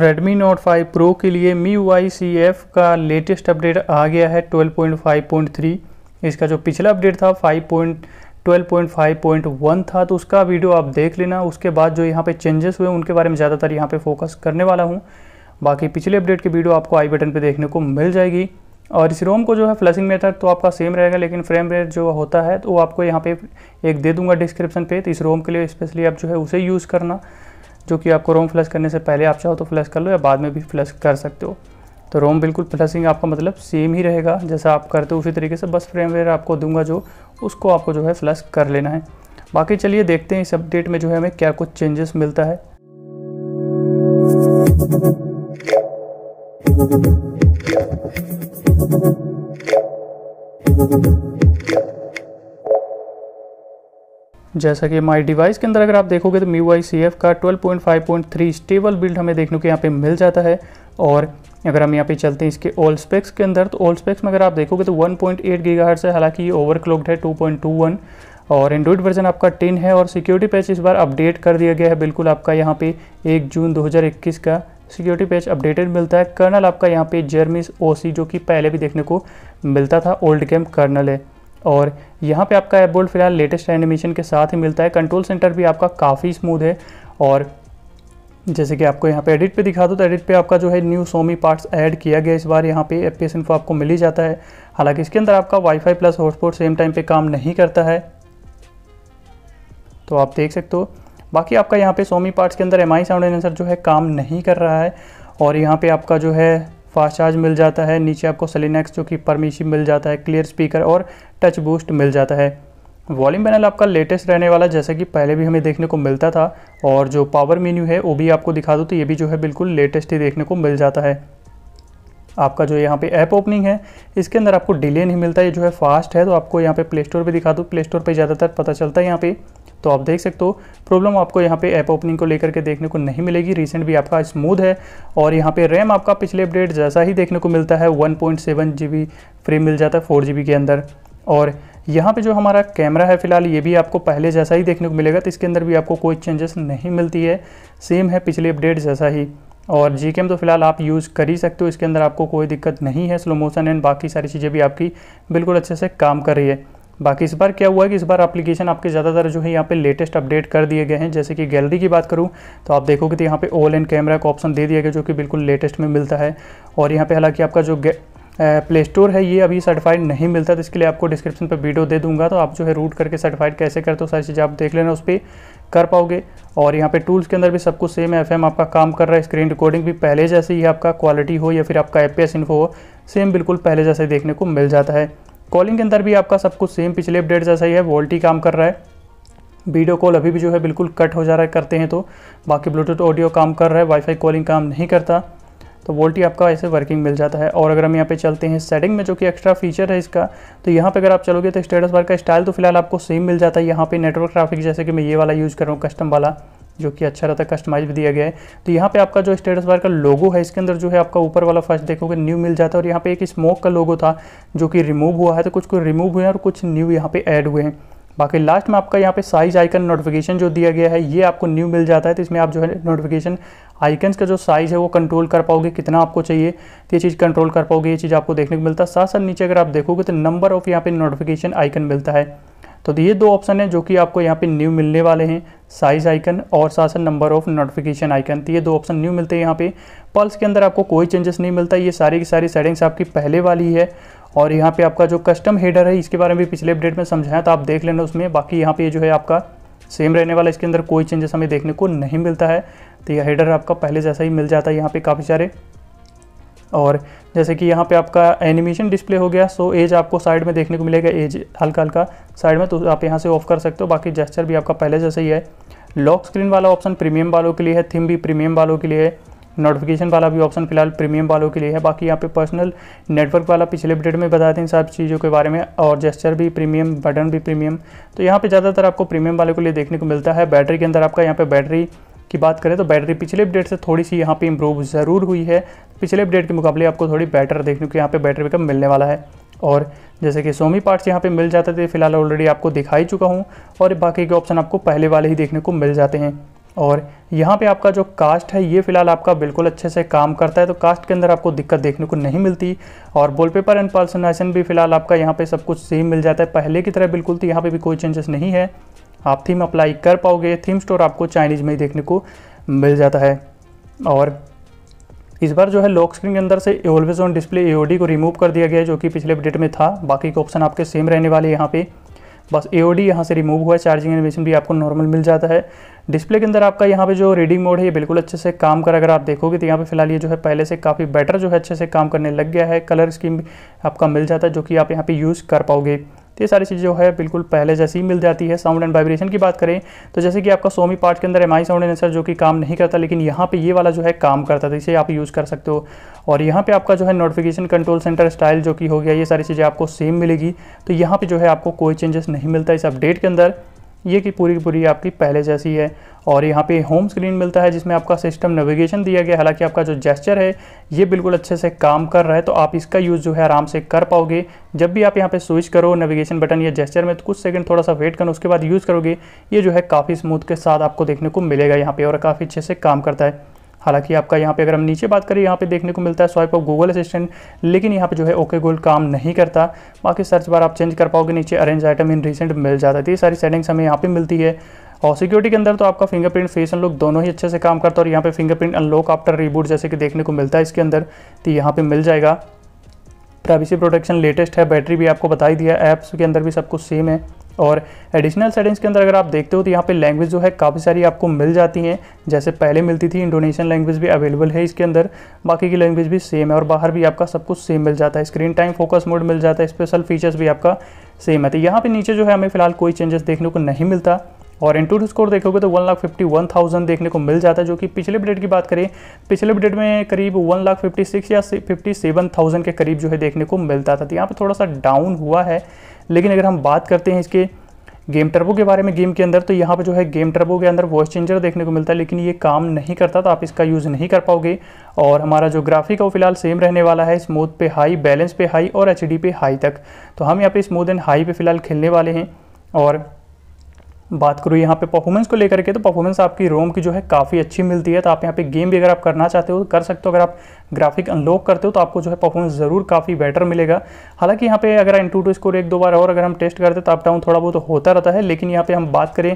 Redmi Note 5 Pro के लिए Mi Y C F का लेटेस्ट अपडेट आ गया है 12.5.3 इसका जो पिछला अपडेट था 5.12.5.1 था तो उसका वीडियो आप देख लेना उसके बाद जो यहाँ पे चेंजेस हुए उनके बारे में ज़्यादातर यहाँ पे फोकस करने वाला हूँ बाकी पिछले अपडेट की वीडियो आपको आई बटन पे देखने को मिल जाएगी और इस रोम को जो है फ्लैशिंग मेथड तो आपका सेम रहेगा लेकिन फ्रेम रेट जो होता है तो आपको यहाँ पर एक दे दूंगा डिस्क्रिप्शन पर तो इस रोम के लिए स्पेशली आप जो है उसे यूज़ करना जो कि आपको रोम फ्लश करने से पहले आप चाहो तो फ्लश कर लो या बाद में भी फ्लश कर सकते हो तो रोम बिल्कुल फ्लशिंग आपका मतलब सेम ही रहेगा जैसा आप करते हो उसी तरीके से बस फ्रेमवेयर आपको दूंगा जो उसको आपको जो है फ्लश कर लेना है बाकी चलिए देखते हैं इस अपडेट में जो है हमें क्या कुछ चेंजेस मिलता है Thank you. जैसा कि माई डिवाइस के अंदर अगर आप देखोगे तो मी आई सी एफ का 12.5.3 स्टेबल बिल्ड हमें देखने को यहाँ पे मिल जाता है और अगर हम यहाँ पे चलते हैं इसके ऑल स्पेक्स के अंदर तो ऑल स्पेक्स में अगर आप देखोगे तो 1.8 पॉइंट है हालांकि ये ओवरक्लॉक्ड है 2.21 और एंड्रॉइड वर्जन आपका 10 है और सिक्योरिटी पैच इस बार अपडेट कर दिया गया है बिल्कुल आपका यहाँ पे 1 जून 2021 का सिक्योरिटी पैच अपडेटेड मिलता है कर्नल आपका यहाँ पे जर्मिस सी जो कि पहले भी देखने को मिलता था ओल्ड गेम कर्नल है और यहाँ पे आपका एपबोल्ट फिलहाल लेटेस्ट एनिमेशन के साथ ही मिलता है कंट्रोल सेंटर भी आपका काफ़ी स्मूथ है और जैसे कि आपको यहाँ पे एडिट पे दिखा दो तो एडिट पे आपका जो है न्यू सोमी पार्ट्स ऐड किया गया इस बार यहाँ पे एफ पी आपको मिल ही जाता है हालांकि इसके अंदर आपका wifi plus hotspot same time पे काम नहीं करता है तो आप देख सकते हो बाकी आपका यहाँ पे सोमी पार्ट्स के अंदर एम आई साउंड एनसर जो है काम नहीं कर रहा है और यहाँ पर आपका जो है फास्ट चार्ज मिल जाता है नीचे आपको सलिनेक्स जो कि परमिशी मिल जाता है क्लियर स्पीकर और टच बूस्ट मिल जाता है वॉल्यूम पैनल आपका लेटेस्ट रहने वाला जैसा कि पहले भी हमें देखने को मिलता था और जो पावर मेन्यू है वो भी आपको दिखा दूँ तो ये भी जो है बिल्कुल लेटेस्ट ही देखने को मिल जाता है आपका जो यहाँ पे ऐप ओपनिंग है इसके अंदर आपको डिले नहीं मिलता है जो है फास्ट है तो आपको यहाँ पे प्ले स्टोर पर दिखा दो प्ले स्टोर पर ज़्यादातर पता चलता है यहाँ पे तो आप देख सकते हो प्रॉब्लम आपको यहाँ पे ऐप ओपनिंग को लेकर के देखने को नहीं मिलेगी रिसेंट भी आपका स्मूथ है और यहाँ पे रैम आपका पिछले अपडेट जैसा ही देखने को मिलता है वन पॉइंट फ्रेम मिल जाता है बी के अंदर और यहाँ पे जो हमारा कैमरा है फिलहाल ये भी आपको पहले जैसा ही देखने को मिलेगा तो इसके अंदर भी आपको कोई चेंजेस नहीं मिलती है सेम है पिछले अपडेट जैसा ही और जी तो फिलहाल आप यूज़ कर ही सकते हो इसके अंदर आपको कोई दिक्कत नहीं है स्लो मोशन एंड बाकी सारी चीज़ें भी आपकी बिल्कुल अच्छे से काम कर रही है बाकी इस बार क्या हुआ है कि इस बार एप्लीकेशन आपके ज़्यादातर जो है यहाँ पे लेटेस्ट अपडेट कर दिए गए हैं जैसे कि गैलरी की बात करूँ तो आप देखोगे तो यहाँ पे ओल एंड कैमरा का ऑप्शन दे दिया गया जो कि बिल्कुल लेटेस्ट में मिलता है और यहाँ पे हालांकि आपका जो प्ले स्टोर है ये अभी सर्टिफाइड नहीं मिलता तो इसके लिए आपको डिस्क्रिप्शन पर वीडियो दे दूंगा तो आप जो है रूट करके सर्टिफाइड कैसे करते हो सारी चीज़ें आप देख लेना उस पर कर पाओगे और यहाँ पे टूल्स के अंदर भी सब कुछ सेम है एफ आपका काम कर रहा है स्क्रीन रिकॉर्डिंग भी पहले जैसे ही आपका क्वालिटी हो या फिर आपका एफ इन्फो हो सेम बिल्कुल पहले जैसे देखने को मिल जाता है कॉलिंग के अंदर भी आपका सब कुछ सेम पिछले अपडेट जैसा ही है वोल्टी काम कर रहा है वीडियो कॉल अभी भी जो है बिल्कुल कट हो जा रहा है करते हैं तो बाकी ब्लूटूथ ऑडियो काम कर रहा है वाईफाई कॉलिंग काम नहीं करता तो वोल्ट ही आपका ऐसे वर्किंग मिल जाता है और अगर हम यहाँ पे चलते हैं सेटिंग में जो कि एक्स्ट्रा फीचर है इसका तो यहाँ पे अगर आप चलोगे तो स्टेटस बार का स्टाइल तो फिलहाल आपको सेम मिल जाता है यहाँ पे नेटवर्क ट्राफिक जैसे कि मैं ये वाला यूज़ कर रहा हूँ कस्टम वाला जो कि अच्छा रहता है कस्टमाइज भी दिया गया है तो यहाँ पे आपका जो स्टेटस बार का लोगो है इसके अंदर जो है आपका ऊपर वाला फर्स्ट देखोगे न्यू मिल जाता है और यहाँ पे एक स्मोक का लोगो था जो कि रिमूव हुआ है तो कुछ कुछ रिमूव हुए हैं और कुछ न्यू यहाँ पे ऐड हुए हैं बाकी लास्ट में आपका यहाँ पे साइज आइकन नोटिफिकेशन जो दिया गया है ये आपको न्यू मिल जाता है तो इसमें आप जो है नोटिफिकेशन आइकन्स का जो साइज़ है वो कंट्रोल कर पाओगे कितना आपको चाहिए तो ये चीज़ कंट्रोल कर पाओगे ये चीज़ आपको देखने को मिलता है साथ साथ नीचे अगर आप देखोगे तो नंबर ऑफ़ यहाँ पे नोटिफिकेशन आइकन मिलता है तो ये दो ऑप्शन है जो कि आपको यहाँ पे न्यू मिलने वाले हैं साइज आइकन और साथ साथ नंबर ऑफ नोटिफिकेशन आइकन तो ये दो ऑप्शन न्यू मिलते हैं यहाँ पे पल्स के अंदर आपको कोई चेंजेस नहीं मिलता ये सारी की सारी सेटिंग्स आपकी पहले वाली है और यहाँ पे आपका जो कस्टम हेडर है इसके बारे में भी पिछले अपडेट में समझाया तो आप देख लेना उसमें बाकी यहाँ पे जो है आपका सेम रहने वाला इसके अंदर कोई चेंजेस हमें देखने को नहीं मिलता है तो यह हेडर आपका पहले जैसा ही मिल जाता है यहाँ पे काफ़ी सारे और जैसे कि यहाँ पे आपका एनिमेशन डिस्प्ले हो गया सो एज आपको साइड में देखने को मिलेगा एज हल्का हल्का साइड में तो आप यहाँ से ऑफ कर सकते हो बाकी जेस्चर भी आपका पहले जैसे ही है लॉक स्क्रीन वाला ऑप्शन प्रीमियम वालों के लिए है थीम भी प्रीमियम वालों के लिए है नोटिफिकेशन वाला भी ऑप्शन फिलहाल प्रीमियम वालों के लिए है बाकी यहाँ पे पर्सनल नेटवर्क वाला पिछले अपडेट में बताते हैं इन सब चीज़ों के बारे में और जेस्चर भी प्रीमियम बटन भी प्रीमियम तो यहाँ पे ज़्यादातर आपको प्रीमियम वालों के लिए देखने को मिलता है बैटरी के अंदर आपका यहाँ पे बैटरी की बात करें तो बैटरी पिछले अपडेट से थोड़ी सी यहाँ पे इम्प्रूव ज़रूर हुई है पिछले अपडेट के मुकाबले आपको थोड़ी बैटर देखने को यहाँ पे बैटरी बैकअप मिलने वाला है और जैसे कि सोमी पार्ट्स यहाँ पे मिल जाते थे फिलहाल ऑलरेडी आपको दिखाई चुका हूँ और बाकी के ऑप्शन आपको पहले वाले ही देखने को मिल जाते हैं और यहाँ पे आपका जो कास्ट है ये फ़िलहाल आपका बिल्कुल अच्छे से काम करता है तो कास्ट के अंदर आपको दिक्कत देखने को नहीं मिलती और वॉलपेपर एंड पर्सनाइजेशन भी फ़िलहाल आपका यहाँ पे सब कुछ सेम मिल जाता है पहले की तरह बिल्कुल तो यहाँ पे भी कोई चेंजेस नहीं है आप थीम अप्लाई कर पाओगे थीम स्टोर आपको चाइनीज़ में ही देखने को मिल जाता है और इस बार जो है लॉक स्क्रीन के अंदर से ऑलवेज ऑन डिस्प्ले ए को रिमूव कर दिया गया है जो कि पिछले अपडेट में था बाकी के ऑप्शन आपके सेम रहने वाले यहाँ पे बस ए ओ यहाँ से रिमूव हुआ है चार्जिंग एनिमेशन भी आपको नॉर्मल मिल जाता है डिस्प्ले के अंदर आपका यहाँ पे जो रीडिंग मोड है ये बिल्कुल अच्छे से काम कर अगर आप देखोगे तो यहाँ पे फिलहाल ये जो है पहले से काफ़ी बेटर जो है अच्छे से काम करने लग गया है कलर स्कीम आपका मिल जाता है जो कि आप यहाँ पे यूज़ कर पाओगे तो ये सारी चीज़ जो है बिल्कुल पहले जैसी मिल जाती है साउंड एंड वाइब्रेशन की बात करें तो जैसे कि आपका सोमी पार्ट के अंदर एम आई साउंड एनसर जो कि काम नहीं करता लेकिन यहाँ पर ये वाला जो है काम करता था तो इसे आप यूज़ कर सकते हो और यहाँ पर आपका जो है नोटिफिकेशन कंट्रोल सेंटर स्टाइल जो कि हो गया ये सारी चीज़ें आपको सेम मिलेगी तो यहाँ पर जो है आपको कोई चेंजेस नहीं मिलता इस अपडेट के अंदर ये की पूरी की पूरी आपकी पहले जैसी है और यहाँ पे होम स्क्रीन मिलता है जिसमें आपका सिस्टम नेविगेशन दिया गया हालांकि आपका जो जेस्चर है ये बिल्कुल अच्छे से काम कर रहा है तो आप इसका यूज़ जो है आराम से कर पाओगे जब भी आप यहाँ पे स्विच करो नेविगेशन बटन या जेस्चर में तो कुछ सेकंड थोड़ा सा वेट करना उसके बाद यूज़ करोगे ये जो है काफ़ी स्मूथ के साथ आपको देखने को मिलेगा यहाँ पर और काफ़ी अच्छे से काम करता है हालांकि आपका यहाँ पे अगर हम नीचे बात करें यहाँ पे देखने को मिलता है स्वाइप ऑफ गूगल असिस्टेंट लेकिन यहाँ पे जो है ओके गूगल काम नहीं करता बाकी सर्च बार आप चेंज कर पाओगे नीचे अरेंज आइटम इन रिसेंट मिल जाता है तो ये सारी सेटिंग्स हमें यहाँ पे मिलती है और सिक्योरिटी के अंदर तो आपका फिंगरप्रिंट फेस अनलॉक दोनों ही अच्छे से काम करता है और यहाँ पे फिंगरप्रिंट अनलॉक आफ्टर रिबूट जैसे कि देखने को मिलता है इसके अंदर तो यहाँ पे मिल जाएगा प्राइवेसी प्रोटेक्शन लेटेस्ट है बैटरी भी आपको बताई दिया ऐप्स के अंदर भी सब कुछ सेम है और एडिशनल सेटिंग्स के अंदर अगर आप देखते हो तो यहाँ पे लैंग्वेज जो है काफ़ी सारी आपको मिल जाती हैं जैसे पहले मिलती थी इंडोनेशियन लैंग्वेज भी अवेलेबल है इसके अंदर बाकी की लैंग्वेज भी सेम है और बाहर भी आपका सब कुछ सेम मिल जाता है स्क्रीन टाइम फोकस मोड मिल जाता है स्पेशल फीचर्स भी आपका सेम है तो यहाँ पर नीचे जो है हमें फिलहाल कोई चेंजेस देखने को नहीं मिलता और इन स्कोर देखोगे तो one lakh fifty one thousand देखने को मिल जाता है जो कि पिछले अपडेट की बात करें पिछले अपडेट में करीब वन लाख फिफ्टी सिक्स या फिफ्टी सेवन थाउजेंड के करीब जो है देखने को मिलता था तो यहाँ पर थोड़ा सा डाउन हुआ है लेकिन अगर हम बात करते हैं इसके गेम टर्बो के बारे में गेम के अंदर तो यहाँ पर जो है गेम टर्बो के अंदर वॉइस चेंजर देखने को मिलता है लेकिन ये काम नहीं करता तो आप इसका यूज़ नहीं कर पाओगे और हमारा जो ग्राफिक है वो फिलहाल सेम रहने वाला है स्मूथ पे हाई बैलेंस पे हाई और एच पे हाई तक तो हम यहाँ पे स्मूथ एंड हाई पे फिलहाल खेलने वाले हैं और बात करूँ यहाँ पे परफॉर्मेंस को लेकर के तो परफॉर्मेंस आपकी रोम की जो है काफ़ी अच्छी मिलती है तो आप यहाँ पे गेम भी अगर आप करना चाहते हो तो कर सकते हो अगर आप ग्राफिक अनलॉक करते हो तो आपको जो है परफॉर्मेंस ज़रूर काफ़ी बेटर मिलेगा हालांकि यहाँ पे अगर इन टू टू स्कोर एक दो बार और अगर हम टेस्ट करते तो अप डाउन थोड़ा बहुत तो होता रहता है लेकिन यहाँ पर हम बात करें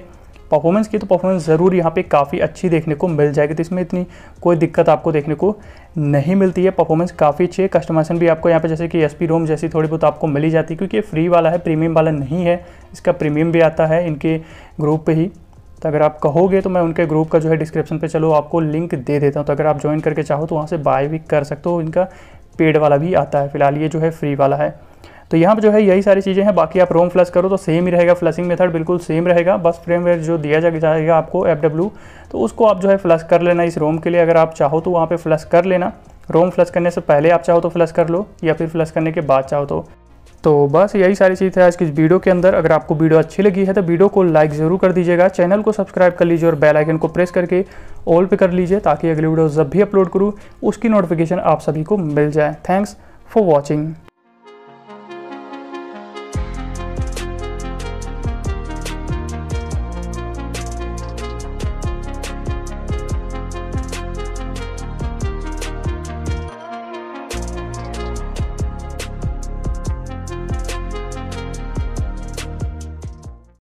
परफॉर्मेंस की तो परफॉर्मेंस ज़रूर यहाँ पे काफ़ी अच्छी देखने को मिल जाएगी तो इसमें इतनी कोई दिक्कत आपको देखने को नहीं मिलती है परफॉर्मेंस काफ़ी अच्छी है कस्टमाइजेशन भी आपको यहाँ पे जैसे कि एस पी रोम जैसी थोड़ी बहुत आपको मिली जाती है क्योंकि फ्री वाला है प्रीमियम वाला नहीं है इसका प्रीमियम भी आता है इनके ग्रुप पर ही तो अगर आप कहोगे तो मैं उनके ग्रुप का जो है डिस्क्रिप्शन पर चलो आपको लिंक दे देता हूँ तो अगर आप ज्वाइन करके चाहो तो वहाँ से बाय भी कर सकते हो इनका पेड वाला भी आता है फिलहाल ये जो है फ्री वाला है तो यहाँ पर जो है यही सारी चीज़ें हैं बाकी आप रोम फ्लश करो तो सेम ही रहेगा फ्लशिंग मेथड बिल्कुल सेम रहेगा बस फ्रेमवेयर जो दिया जाएगा आपको एफ तो उसको आप जो है फ्लश कर लेना इस रोम के लिए अगर आप चाहो तो वहाँ पर फ्लश कर लेना रोम फ्लश करने से पहले आप चाहो तो फ्लश कर लो या फिर फ्लश करने के बाद चाहो तो तो बस यही सारी चीज़ है आज की इस वीडियो के अंदर अगर आपको वीडियो अच्छी लगी है तो वीडियो को लाइक ज़रूर कर दीजिएगा चैनल को सब्सक्राइब कर लीजिए और बेल आइकन को प्रेस करके ऑल पे कर लीजिए ताकि अगली वीडियो जब भी अपलोड करूँ उसकी नोटिफिकेशन आप सभी को मिल जाए थैंक्स फॉर वॉचिंग